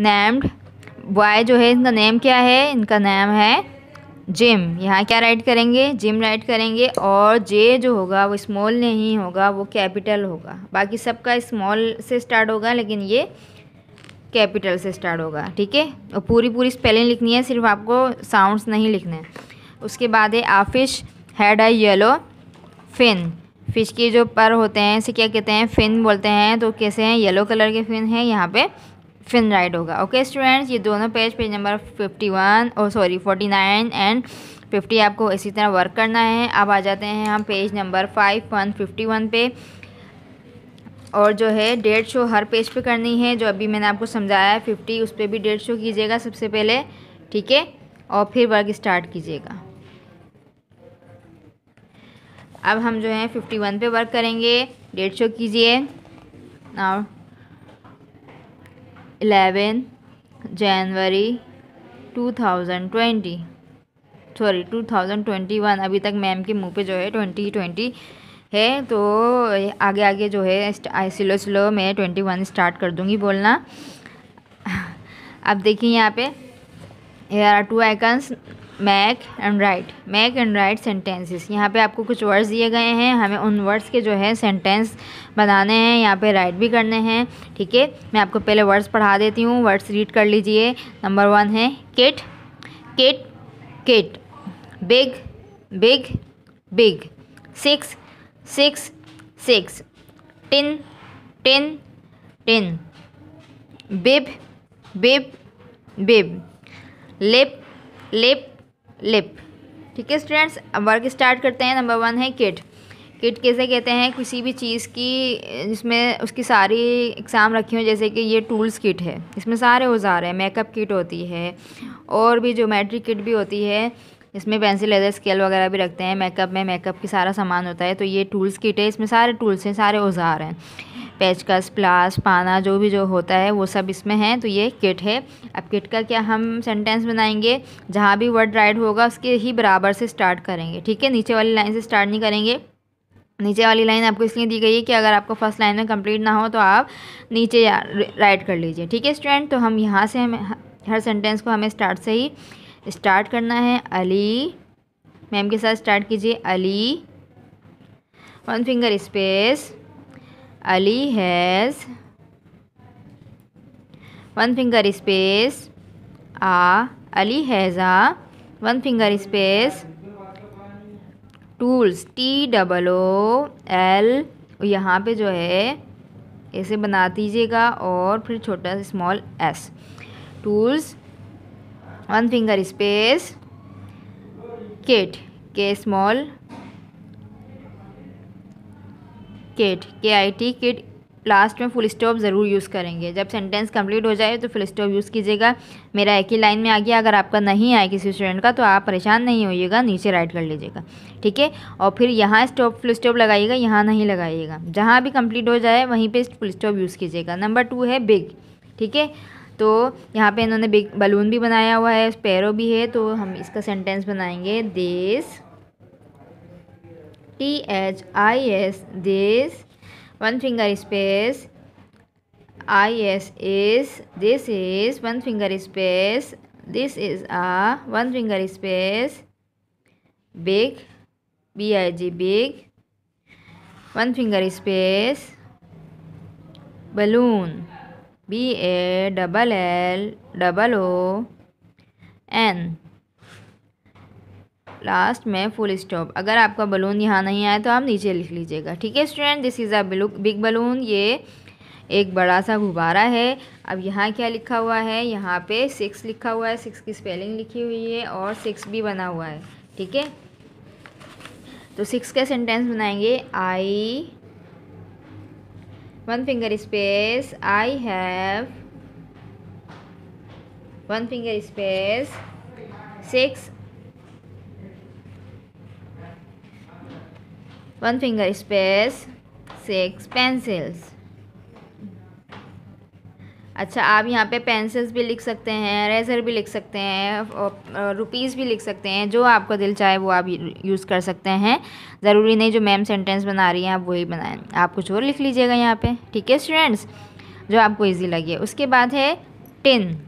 named boy जो है इनका नेम क्या है इनका नेम है जिम यहाँ क्या राइट करेंगे जिम राइट करेंगे और जे जो होगा वो स्मॉल नहीं होगा वो कैपिटल होगा बाकी सबका स्मॉल से स्टार्ट होगा लेकिन ये कैपिटल से स्टार्ट होगा ठीक है और पूरी पूरी स्पेलिंग लिखनी है सिर्फ आपको साउंड्स नहीं लिखने उसके बाद है a fish had I yellow fin fish के जो पर होते हैं इसे क्या कहते हैं फिन बोलते हैं तो कैसे हैं येलो कलर के फिन हैं यहाँ पे फिन राइड होगा ओके स्टूडेंट्स ये दोनों page page number fifty one और sorry forty nine and fifty आपको इसी तरह वर्क करना है अब आ जाते हैं हम page number five one fifty one पे और जो है डेढ़ शो हर पेज पे करनी है जो अभी मैंने आपको समझाया है फिफ्टी उस पर भी डेढ़ शो कीजिएगा सबसे पहले ठीक है और फिर वर्क स्टार्ट कीजिएगा अब हम जो है फिफ्टी वन पे वर्क करेंगे डेढ़ शो कीजिए और इलेवन जनवरी two thousand twenty sorry two thousand twenty one अभी तक मैम के मुंह पे जो है ट्वेंटी ट्वेंटी है तो आगे आगे जो है सिलो सिलो मैं ट्वेंटी वन स्टार्ट कर दूंगी बोलना अब देखिए यहाँ पे A two icons make and write make and write sentences यहाँ पे आपको कुछ वर्ड्स दिए गए हैं हमें उन वर्ड्स के जो है सेंटेंस बनाने हैं यहाँ पे राइट भी करने हैं ठीक है मैं आपको पहले वर्ड्स पढ़ा देती हूँ वर्ड्स रीड कर लीजिए नंबर वन है kit kit kit big big big six six six tin tin tin bib bib bib lip lip lip ठीक है स्टूडेंट्स अब वर्क स्टार्ट करते हैं नंबर वन है किट किट कैसे कहते हैं किसी भी चीज़ की जिसमें उसकी सारी एग्ज़ाम रखी हो जैसे कि ये टूल्स किट है इसमें सारे औजार हैं मेकअप किट होती है और भी ज्योमेट्री किट भी होती है इसमें पेंसिल लेदर स्केल वगैरह भी रखते हैं मेकअप में मेकअप की सारा सामान होता है तो ये टूल्स किट है इसमें सारे टूल्स हैं सारे औजार हैं पेचकस प्लास पाना जो भी जो होता है वो सब इसमें है तो ये किट है अब किट का क्या हम सेंटेंस बनाएंगे जहाँ भी वर्ड राइट होगा उसके ही बराबर से स्टार्ट करेंगे ठीक है नीचे वाली लाइन से स्टार्ट नहीं करेंगे नीचे वाली लाइन आपको इसलिए दी गई है कि अगर आपको फर्स्ट लाइन में कंप्लीट ना हो तो आप नीचे राइट कर लीजिए ठीक है स्टूडेंट तो हम यहाँ से हमें हर सेंटेंस को हमें स्टार्ट से ही स्टार्ट करना है अली मैम के साथ स्टार्ट कीजिए Ali one finger space Ali has one finger space a Ali has a one finger space tools T double O L यहाँ पे जो है ऐसे बना दीजिएगा और फिर छोटा small S tools one finger space kit K small kit K I T kit last में फुल स्टॉप ज़रूर यूज़ करेंगे जब सेंटेंस कंप्लीट हो जाए तो फुल स्टॉप यूज़ कीजिएगा मेरा एक ही लाइन में आ गया अगर आपका नहीं आए किसी स्टूडेंट का तो आप परेशान नहीं होइएगा नीचे राइट कर लीजिएगा ठीक है और फिर यहाँ स्टॉप फुल स्टॉप लगाइएगा यहाँ नहीं लगाइएगा जहाँ भी कंप्लीट हो जाए वहीं पर फुल स्टॉप यूज़ कीजिएगा नंबर टू है बिग ठीक है तो यहाँ पर इन्होंने बिग बलून भी बनाया हुआ है पैरों भी है तो हम इसका सेंटेंस बनाएंगे देश T H I S this one finger space I S is this is one finger space this is a one finger space big B I G big one finger space balloon B A double L double O N last में full stop अगर आपका balloon यहाँ नहीं आया तो आप नीचे लिख लीजिएगा ठीक है student this is a big balloon ये एक बड़ा सा गुब्बारा है अब यहाँ क्या लिखा हुआ है यहाँ पे सिक्स लिखा हुआ है सिक्स की स्पेलिंग लिखी हुई है और सिक्स भी बना हुआ है ठीक है तो सिक्स का सेंटेंस बनाएंगे I one finger space I have one finger space six one finger space six pencils अच्छा आप यहाँ पे पेंसिल्स भी लिख सकते हैं रेजर भी लिख सकते हैं रुपीस भी लिख सकते हैं जो आपको दिल चाहे वो आप यूज़ कर सकते हैं ज़रूरी नहीं जो मैम सेंटेंस बना रही हैं आप वही बनाएं आप कुछ और लिख लीजिएगा यहाँ पे ठीक है स्टूडेंट्स जो आपको इजी लगे उसके बाद है टिन